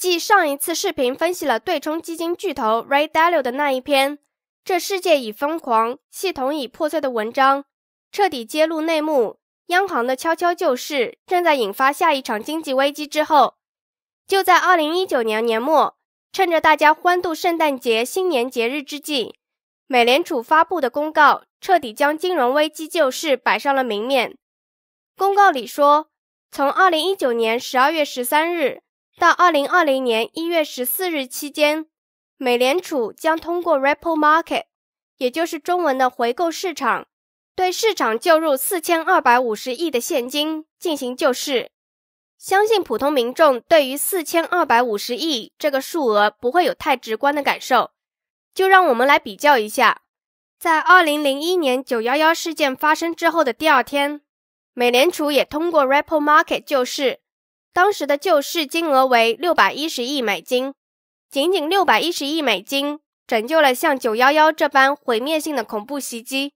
继上一次视频分析了对冲基金巨头 Ray Dalio 的那一篇“这世界已疯狂，系统已破碎”的文章，彻底揭露内幕，央行的悄悄救市正在引发下一场经济危机之后，就在2019年年末，趁着大家欢度圣诞节、新年节日之际，美联储发布的公告彻底将金融危机救市摆上了明面。公告里说，从2019年12月13日。到二零二零年一月十四日期间，美联储将通过 Repo Market，也就是中文的回购市场，对市场救入四千二百五十亿的现金进行救市。相信普通民众对于四千二百五十亿这个数额不会有太直观的感受，就让我们来比较一下，在二零零一年九幺幺事件发生之后的第二天，美联储也通过 Repo Market 救市。当时的救市金额为六百一十亿美金，仅仅六百一十亿美金拯救了像九幺幺这般毁灭性的恐怖袭击，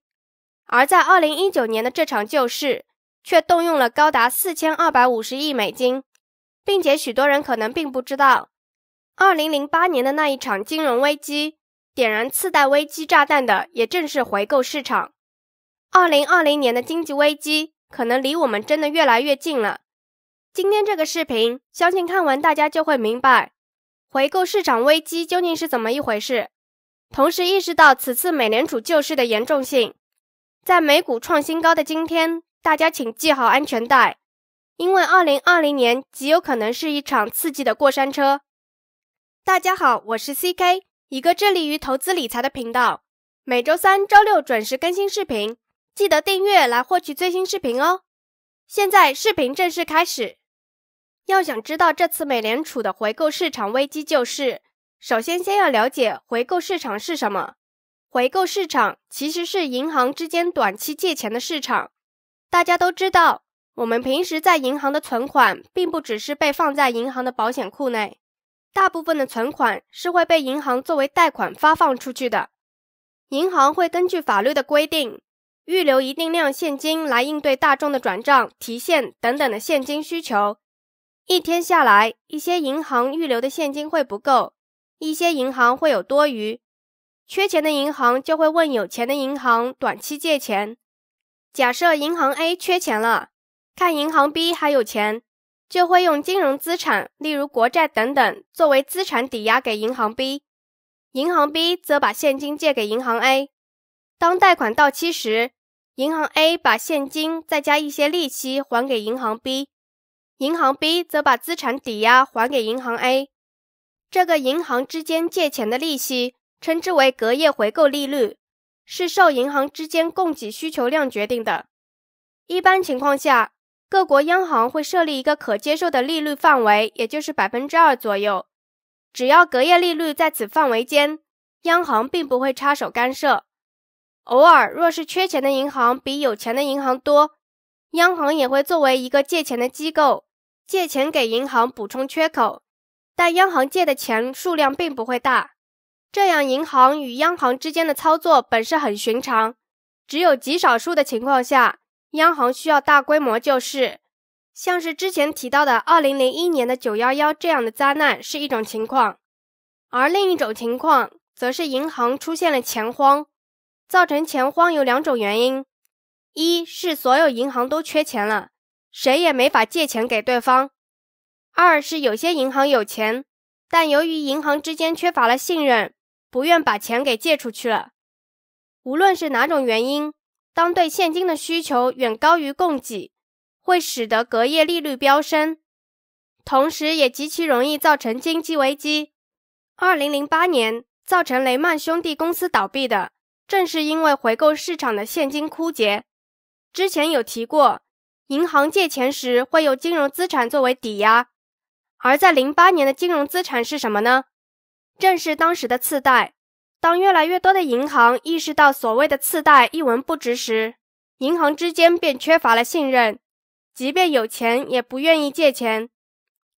而在二零一九年的这场救市却动用了高达四千二百五十亿美金，并且许多人可能并不知道，二零零八年的那一场金融危机点燃次贷危机炸弹的也正是回购市场，二零二零年的经济危机可能离我们真的越来越近了。今天这个视频，相信看完大家就会明白回购市场危机究竟是怎么一回事，同时意识到此次美联储救市的严重性。在美股创新高的今天，大家请系好安全带，因为2020年极有可能是一场刺激的过山车。大家好，我是 C K，一个致力于投资理财的频道，每周三、周六准时更新视频，记得订阅来获取最新视频哦。现在视频正式开始。要想知道这次美联储的回购市场危机就是，首先先要了解回购市场是什么。回购市场其实是银行之间短期借钱的市场。大家都知道，我们平时在银行的存款并不只是被放在银行的保险库内，大部分的存款是会被银行作为贷款发放出去的。银行会根据法律的规定，预留一定量现金来应对大众的转账、提现等等的现金需求。一天下来，一些银行预留的现金会不够，一些银行会有多余。缺钱的银行就会问有钱的银行短期借钱。假设银行 A 缺钱了，看银行 B 还有钱，就会用金融资产，例如国债等等，作为资产抵押给银行 B。银行 B 则把现金借给银行 A。当贷款到期时，银行 A 把现金再加一些利息还给银行 B。银行 B 则把资产抵押还给银行 A，这个银行之间借钱的利息，称之为隔夜回购利率，是受银行之间供给需求量决定的。一般情况下，各国央行会设立一个可接受的利率范围，也就是百分之二左右。只要隔夜利率在此范围间，央行并不会插手干涉。偶尔，若是缺钱的银行比有钱的银行多。央行也会作为一个借钱的机构，借钱给银行补充缺口，但央行借的钱数量并不会大。这样，银行与央行之间的操作本是很寻常，只有极少数的情况下，央行需要大规模救市，像是之前提到的2001年的911这样的灾难是一种情况，而另一种情况则是银行出现了钱荒，造成钱荒有两种原因。一是所有银行都缺钱了，谁也没法借钱给对方；二是有些银行有钱，但由于银行之间缺乏了信任，不愿把钱给借出去了。无论是哪种原因，当对现金的需求远高于供给，会使得隔夜利率飙升，同时也极其容易造成经济危机。二零零八年造成雷曼兄弟公司倒闭的，正是因为回购市场的现金枯竭。之前有提过，银行借钱时会用金融资产作为抵押，而在零八年的金融资产是什么呢？正是当时的次贷。当越来越多的银行意识到所谓的次贷一文不值时，银行之间便缺乏了信任，即便有钱也不愿意借钱。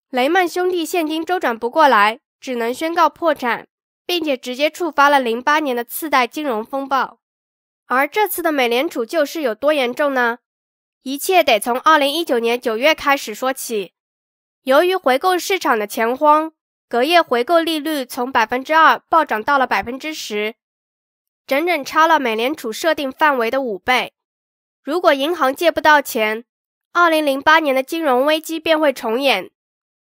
雷曼兄弟现金周转不过来，只能宣告破产，并且直接触发了零八年的次贷金融风暴。而这次的美联储救市有多严重呢？一切得从二零一九年九月开始说起。由于回购市场的钱荒，隔夜回购利率从百分之二暴涨到了百分之十，整整超了美联储设定范围的五倍。如果银行借不到钱，二零零八年的金融危机便会重演。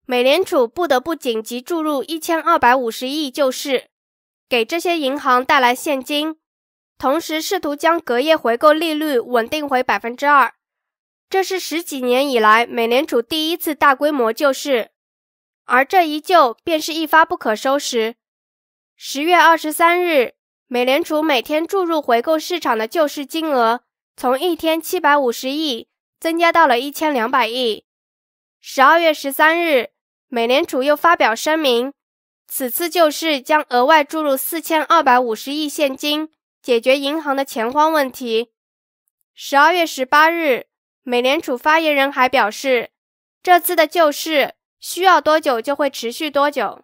美联储不得不紧急注入一千二百五十亿救市，给这些银行带来现金。同时，试图将隔夜回购利率稳定回百分之二，这是十几年以来美联储第一次大规模救市，而这一救便是一发不可收拾。十月二十三日，美联储每天注入回购市场的救市金额从一天七百五十亿增加到了一千两百亿。十二月十三日，美联储又发表声明，此次救市将额外注入四千二百五十亿现金。解决银行的钱荒问题。十二月十八日，美联储发言人还表示，这次的救市需要多久就会持续多久。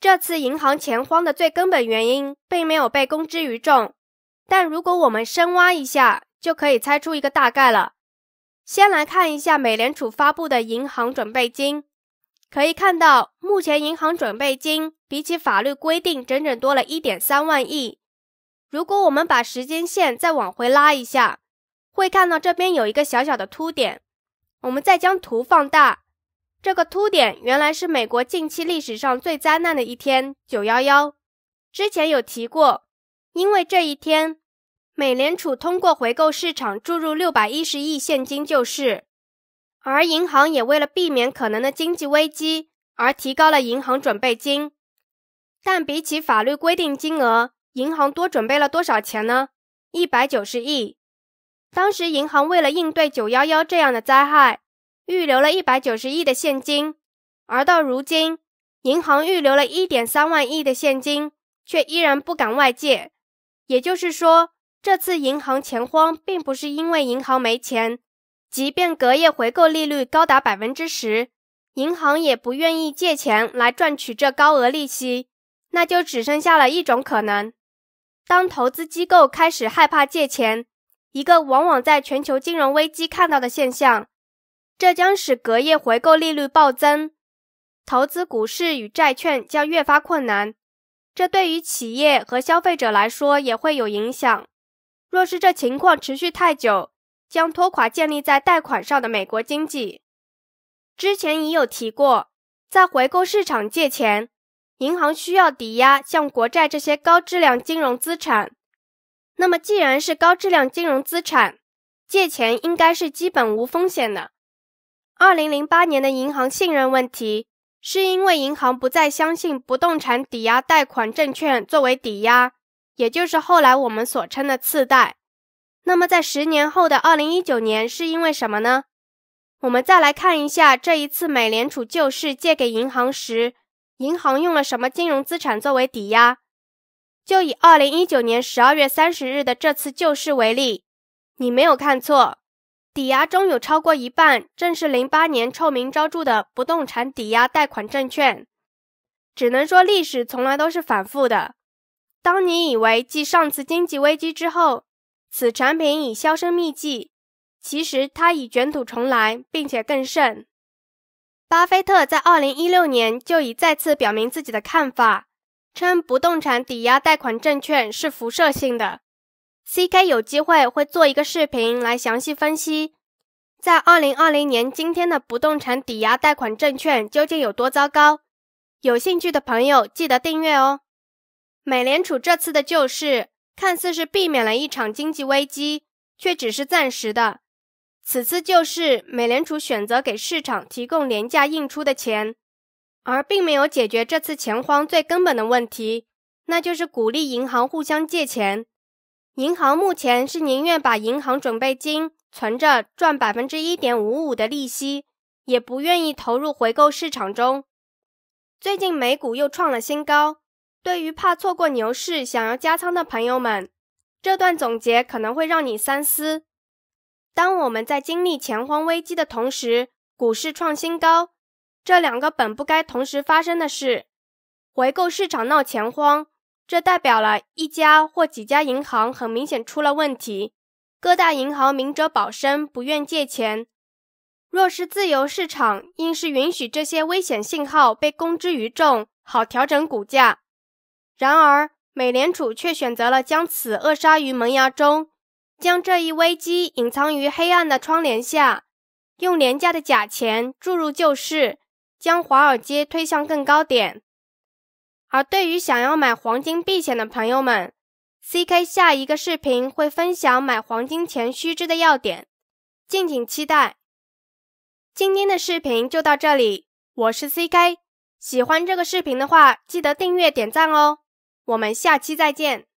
这次银行钱荒的最根本原因并没有被公之于众，但如果我们深挖一下，就可以猜出一个大概了。先来看一下美联储发布的银行准备金，可以看到，目前银行准备金比起法律规定整整多了一点三万亿。如果我们把时间线再往回拉一下，会看到这边有一个小小的凸点。我们再将图放大，这个凸点原来是美国近期历史上最灾难的一天——九幺幺。之前有提过，因为这一天，美联储通过回购市场注入六百一十亿现金救市，而银行也为了避免可能的经济危机而提高了银行准备金。但比起法律规定金额。银行多准备了多少钱呢？一百九十亿。当时银行为了应对九幺幺这样的灾害，预留了一百九十亿的现金。而到如今，银行预留了一点三万亿的现金，却依然不敢外借。也就是说，这次银行钱荒并不是因为银行没钱，即便隔夜回购利率高达百分之十，银行也不愿意借钱来赚取这高额利息。那就只剩下了一种可能。当投资机构开始害怕借钱，一个往往在全球金融危机看到的现象，这将使隔夜回购利率暴增，投资股市与债券将越发困难。这对于企业和消费者来说也会有影响。若是这情况持续太久，将拖垮建立在贷款上的美国经济。之前已有提过，在回购市场借钱。银行需要抵押，像国债这些高质量金融资产。那么，既然是高质量金融资产，借钱应该是基本无风险的。二零零八年的银行信任问题，是因为银行不再相信不动产抵押贷款证券作为抵押，也就是后来我们所称的次贷。那么，在十年后的二零一九年，是因为什么呢？我们再来看一下这一次美联储救市借给银行时。银行用了什么金融资产作为抵押？就以二零一九年十二月三十日的这次救市为例，你没有看错，抵押中有超过一半正是零八年臭名昭著的不动产抵押贷款证券。只能说历史从来都是反复的。当你以为继上次经济危机之后，此产品已销声匿迹，其实它已卷土重来，并且更甚。巴菲特在二零一六年就已再次表明自己的看法，称不动产抵押贷款证券是辐射性的。CK 有机会会做一个视频来详细分析，在二零二零年今天的不动产抵押贷款证券究竟有多糟糕。有兴趣的朋友记得订阅哦。美联储这次的救市看似是避免了一场经济危机，却只是暂时的。此次就是美联储选择给市场提供廉价印出的钱，而并没有解决这次钱荒最根本的问题，那就是鼓励银行互相借钱。银行目前是宁愿把银行准备金存着赚百分之一点五五的利息，也不愿意投入回购市场中。最近美股又创了新高，对于怕错过牛市想要加仓的朋友们，这段总结可能会让你三思。当我们在经历钱荒危机的同时，股市创新高，这两个本不该同时发生的事，回购市场闹钱荒，这代表了一家或几家银行很明显出了问题。各大银行明哲保身，不愿借钱。若是自由市场，应是允许这些危险信号被公之于众，好调整股价。然而，美联储却选择了将此扼杀于萌芽中。将这一危机隐藏于黑暗的窗帘下，用廉价的假钱注入旧市，将华尔街推向更高点。而对于想要买黄金避险的朋友们，C K 下一个视频会分享买黄金前须知的要点，敬请期待。今天的视频就到这里，我是 C K。喜欢这个视频的话，记得订阅点赞哦。我们下期再见。